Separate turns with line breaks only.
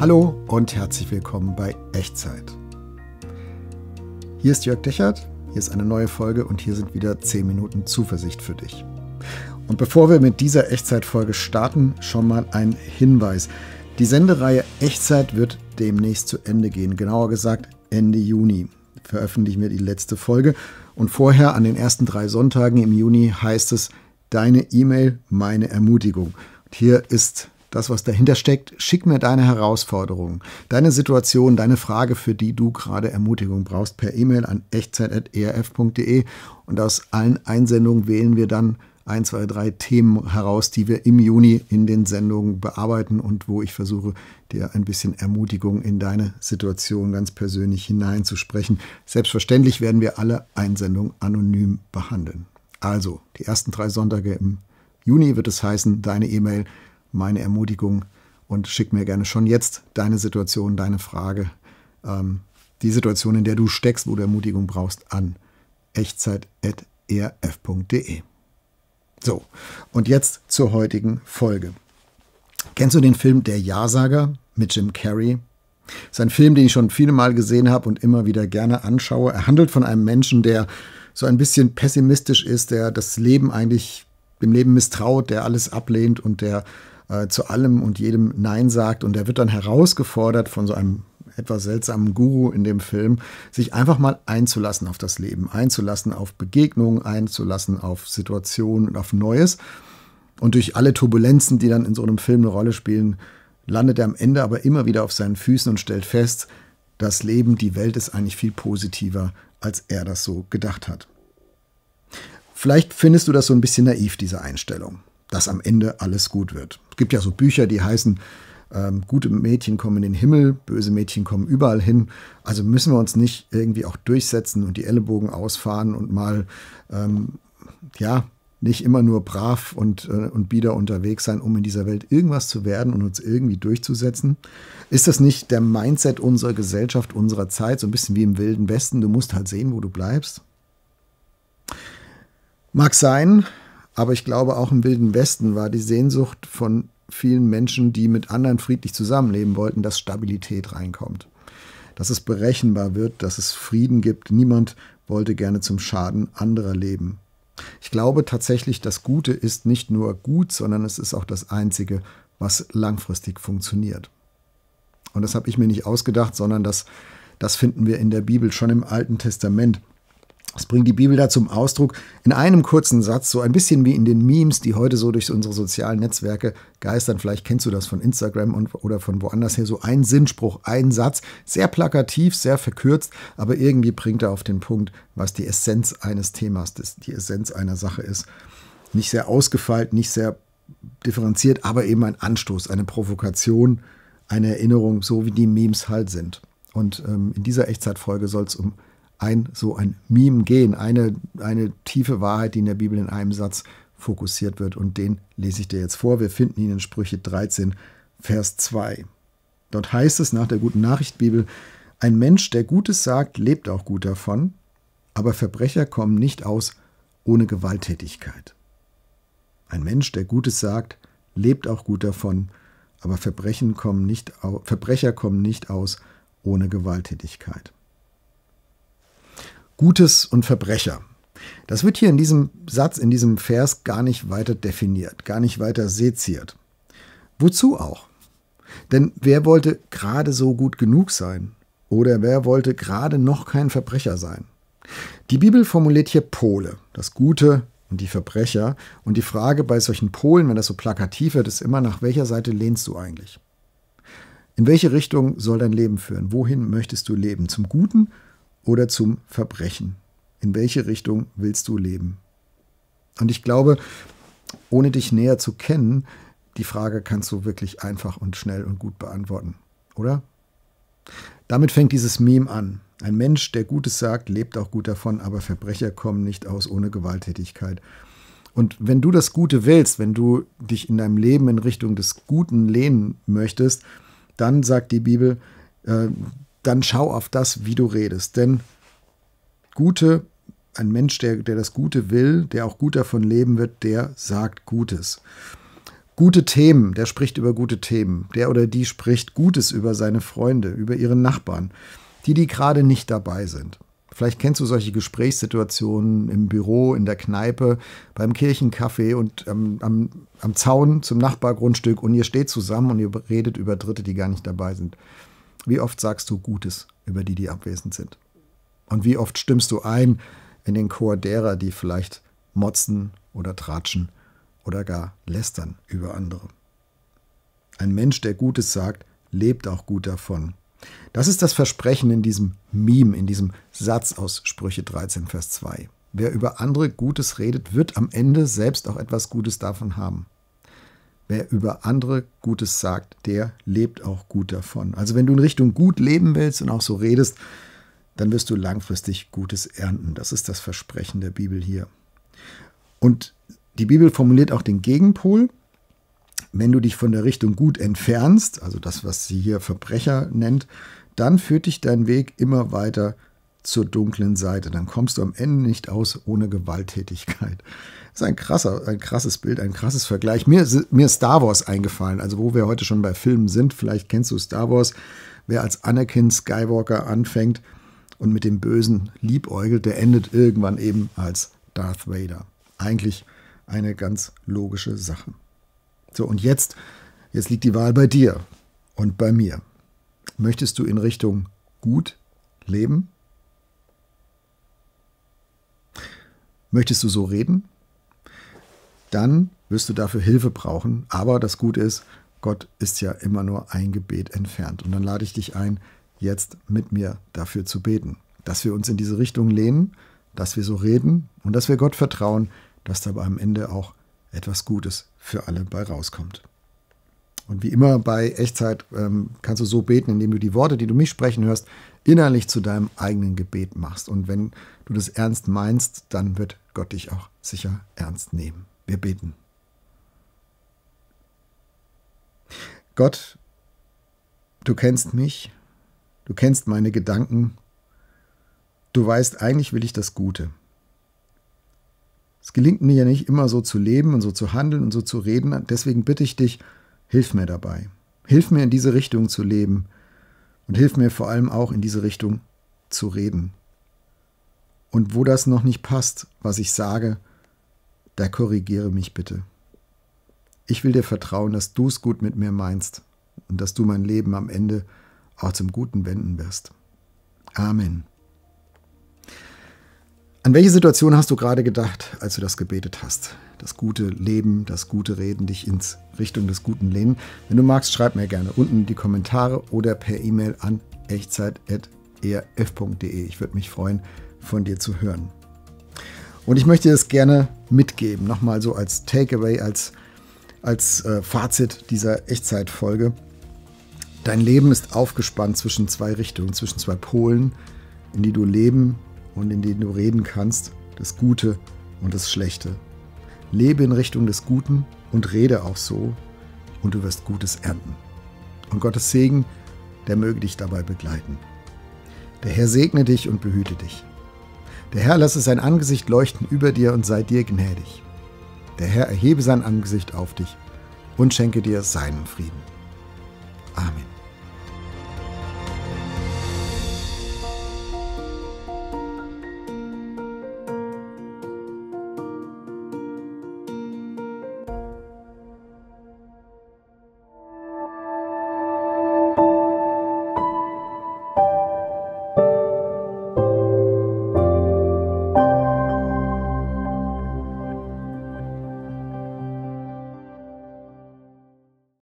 Hallo und herzlich willkommen bei Echtzeit. Hier ist Jörg Dechert, hier ist eine neue Folge und hier sind wieder 10 Minuten Zuversicht für dich. Und bevor wir mit dieser Echtzeitfolge starten, schon mal ein Hinweis. Die Sendereihe Echtzeit wird demnächst zu Ende gehen, genauer gesagt Ende Juni veröffentlichen wir die letzte Folge. Und vorher an den ersten drei Sonntagen im Juni heißt es Deine E-Mail, meine Ermutigung. Und hier ist das, was dahinter steckt, schick mir deine Herausforderung, deine Situation, deine Frage, für die du gerade Ermutigung brauchst, per E-Mail an echtzeit.erf.de e. und aus allen Einsendungen wählen wir dann ein, zwei, drei Themen heraus, die wir im Juni in den Sendungen bearbeiten und wo ich versuche, dir ein bisschen Ermutigung in deine Situation ganz persönlich hineinzusprechen. Selbstverständlich werden wir alle Einsendungen anonym behandeln. Also, die ersten drei Sonntage im Juni wird es heißen, deine E-Mail meine Ermutigung und schick mir gerne schon jetzt deine Situation, deine Frage, ähm, die Situation, in der du steckst, wo du Ermutigung brauchst, an echtzeit.erf.de. So, und jetzt zur heutigen Folge. Kennst du den Film Der Ja-Sager mit Jim Carrey? Das ist ein Film, den ich schon viele Mal gesehen habe und immer wieder gerne anschaue. Er handelt von einem Menschen, der so ein bisschen pessimistisch ist, der das Leben eigentlich dem Leben misstraut, der alles ablehnt und der äh, zu allem und jedem Nein sagt. Und er wird dann herausgefordert von so einem etwas seltsamen Guru in dem Film, sich einfach mal einzulassen auf das Leben, einzulassen auf Begegnungen, einzulassen auf Situationen und auf Neues. Und durch alle Turbulenzen, die dann in so einem Film eine Rolle spielen, landet er am Ende aber immer wieder auf seinen Füßen und stellt fest, das Leben, die Welt ist eigentlich viel positiver, als er das so gedacht hat. Vielleicht findest du das so ein bisschen naiv, diese Einstellung dass am Ende alles gut wird. Es gibt ja so Bücher, die heißen, ähm, gute Mädchen kommen in den Himmel, böse Mädchen kommen überall hin. Also müssen wir uns nicht irgendwie auch durchsetzen und die Ellenbogen ausfahren und mal, ähm, ja, nicht immer nur brav und, äh, und bieder unterwegs sein, um in dieser Welt irgendwas zu werden und uns irgendwie durchzusetzen? Ist das nicht der Mindset unserer Gesellschaft, unserer Zeit, so ein bisschen wie im Wilden Westen? Du musst halt sehen, wo du bleibst. Mag sein, aber ich glaube, auch im Wilden Westen war die Sehnsucht von vielen Menschen, die mit anderen friedlich zusammenleben wollten, dass Stabilität reinkommt. Dass es berechenbar wird, dass es Frieden gibt. Niemand wollte gerne zum Schaden anderer leben. Ich glaube tatsächlich, das Gute ist nicht nur gut, sondern es ist auch das Einzige, was langfristig funktioniert. Und das habe ich mir nicht ausgedacht, sondern das, das finden wir in der Bibel schon im Alten Testament. Das bringt die Bibel da zum Ausdruck in einem kurzen Satz, so ein bisschen wie in den Memes, die heute so durch unsere sozialen Netzwerke geistern. Vielleicht kennst du das von Instagram und, oder von woanders her. So ein Sinnspruch, ein Satz, sehr plakativ, sehr verkürzt, aber irgendwie bringt er auf den Punkt, was die Essenz eines Themas, die Essenz einer Sache ist. Nicht sehr ausgefeilt, nicht sehr differenziert, aber eben ein Anstoß, eine Provokation, eine Erinnerung, so wie die Memes halt sind. Und ähm, in dieser Echtzeitfolge soll es um ein so ein Meme gehen, eine, eine tiefe Wahrheit, die in der Bibel in einem Satz fokussiert wird. Und den lese ich dir jetzt vor. Wir finden ihn in Sprüche 13, Vers 2. Dort heißt es nach der guten Nachricht Bibel, ein Mensch, der Gutes sagt, lebt auch gut davon, aber Verbrecher kommen nicht aus ohne Gewalttätigkeit. Ein Mensch, der Gutes sagt, lebt auch gut davon, aber Verbrechen kommen nicht, Verbrecher kommen nicht aus ohne Gewalttätigkeit. Gutes und Verbrecher. Das wird hier in diesem Satz, in diesem Vers gar nicht weiter definiert, gar nicht weiter seziert. Wozu auch? Denn wer wollte gerade so gut genug sein? Oder wer wollte gerade noch kein Verbrecher sein? Die Bibel formuliert hier Pole, das Gute und die Verbrecher. Und die Frage bei solchen Polen, wenn das so plakativ wird, ist immer, nach welcher Seite lehnst du eigentlich? In welche Richtung soll dein Leben führen? Wohin möchtest du leben? Zum Guten oder zum Verbrechen? In welche Richtung willst du leben? Und ich glaube, ohne dich näher zu kennen, die Frage kannst du wirklich einfach und schnell und gut beantworten, oder? Damit fängt dieses Meme an. Ein Mensch, der Gutes sagt, lebt auch gut davon, aber Verbrecher kommen nicht aus ohne Gewalttätigkeit. Und wenn du das Gute willst, wenn du dich in deinem Leben in Richtung des Guten lehnen möchtest, dann sagt die Bibel, äh, dann schau auf das, wie du redest. Denn gute, ein Mensch, der, der das Gute will, der auch gut davon leben wird, der sagt Gutes. Gute Themen, der spricht über gute Themen. Der oder die spricht Gutes über seine Freunde, über ihre Nachbarn, die, die gerade nicht dabei sind. Vielleicht kennst du solche Gesprächssituationen im Büro, in der Kneipe, beim Kirchenkaffee und ähm, am, am Zaun zum Nachbargrundstück und ihr steht zusammen und ihr redet über Dritte, die gar nicht dabei sind. Wie oft sagst du Gutes über die, die abwesend sind? Und wie oft stimmst du ein in den Chor derer, die vielleicht motzen oder tratschen oder gar lästern über andere? Ein Mensch, der Gutes sagt, lebt auch gut davon. Das ist das Versprechen in diesem Meme, in diesem Satz aus Sprüche 13, Vers 2. Wer über andere Gutes redet, wird am Ende selbst auch etwas Gutes davon haben. Wer über andere Gutes sagt, der lebt auch gut davon. Also wenn du in Richtung gut leben willst und auch so redest, dann wirst du langfristig Gutes ernten. Das ist das Versprechen der Bibel hier. Und die Bibel formuliert auch den Gegenpol. Wenn du dich von der Richtung gut entfernst, also das, was sie hier Verbrecher nennt, dann führt dich dein Weg immer weiter zur dunklen Seite. Dann kommst du am Ende nicht aus ohne Gewalttätigkeit. Das ist ein, krasser, ein krasses Bild, ein krasses Vergleich. Mir, mir ist Star Wars eingefallen, also wo wir heute schon bei Filmen sind. Vielleicht kennst du Star Wars. Wer als Anakin Skywalker anfängt und mit dem Bösen liebäugelt, der endet irgendwann eben als Darth Vader. Eigentlich eine ganz logische Sache. So, und jetzt, jetzt liegt die Wahl bei dir und bei mir. Möchtest du in Richtung gut leben möchtest du so reden? Dann wirst du dafür Hilfe brauchen. Aber das Gute ist, Gott ist ja immer nur ein Gebet entfernt. Und dann lade ich dich ein, jetzt mit mir dafür zu beten, dass wir uns in diese Richtung lehnen, dass wir so reden und dass wir Gott vertrauen, dass dabei am Ende auch etwas Gutes für alle bei rauskommt. Und wie immer bei Echtzeit ähm, kannst du so beten, indem du die Worte, die du mich sprechen hörst, innerlich zu deinem eigenen Gebet machst. Und wenn du das ernst meinst, dann wird Gott dich auch sicher ernst nehmen. Wir beten. Gott, du kennst mich, du kennst meine Gedanken, du weißt, eigentlich will ich das Gute. Es gelingt mir ja nicht immer so zu leben und so zu handeln und so zu reden, deswegen bitte ich dich, Hilf mir dabei. Hilf mir in diese Richtung zu leben und hilf mir vor allem auch in diese Richtung zu reden. Und wo das noch nicht passt, was ich sage, da korrigiere mich bitte. Ich will dir vertrauen, dass du es gut mit mir meinst und dass du mein Leben am Ende auch zum Guten wenden wirst. Amen. An welche Situation hast du gerade gedacht, als du das gebetet hast? Das gute Leben, das gute Reden, dich ins Richtung des Guten lehnen. Wenn du magst, schreib mir gerne unten in die Kommentare oder per E-Mail an echtzeit.erf.de. E. Ich würde mich freuen, von dir zu hören. Und ich möchte es gerne mitgeben, nochmal so als Takeaway, als, als äh, Fazit dieser Echtzeitfolge. Dein Leben ist aufgespannt zwischen zwei Richtungen, zwischen zwei Polen, in die du leben und in denen du reden kannst, das Gute und das Schlechte. Lebe in Richtung des Guten und rede auch so, und du wirst Gutes ernten. Und Gottes Segen, der möge dich dabei begleiten. Der Herr segne dich und behüte dich. Der Herr lasse sein Angesicht leuchten über dir und sei dir gnädig. Der Herr erhebe sein Angesicht auf dich und schenke dir seinen Frieden. Amen.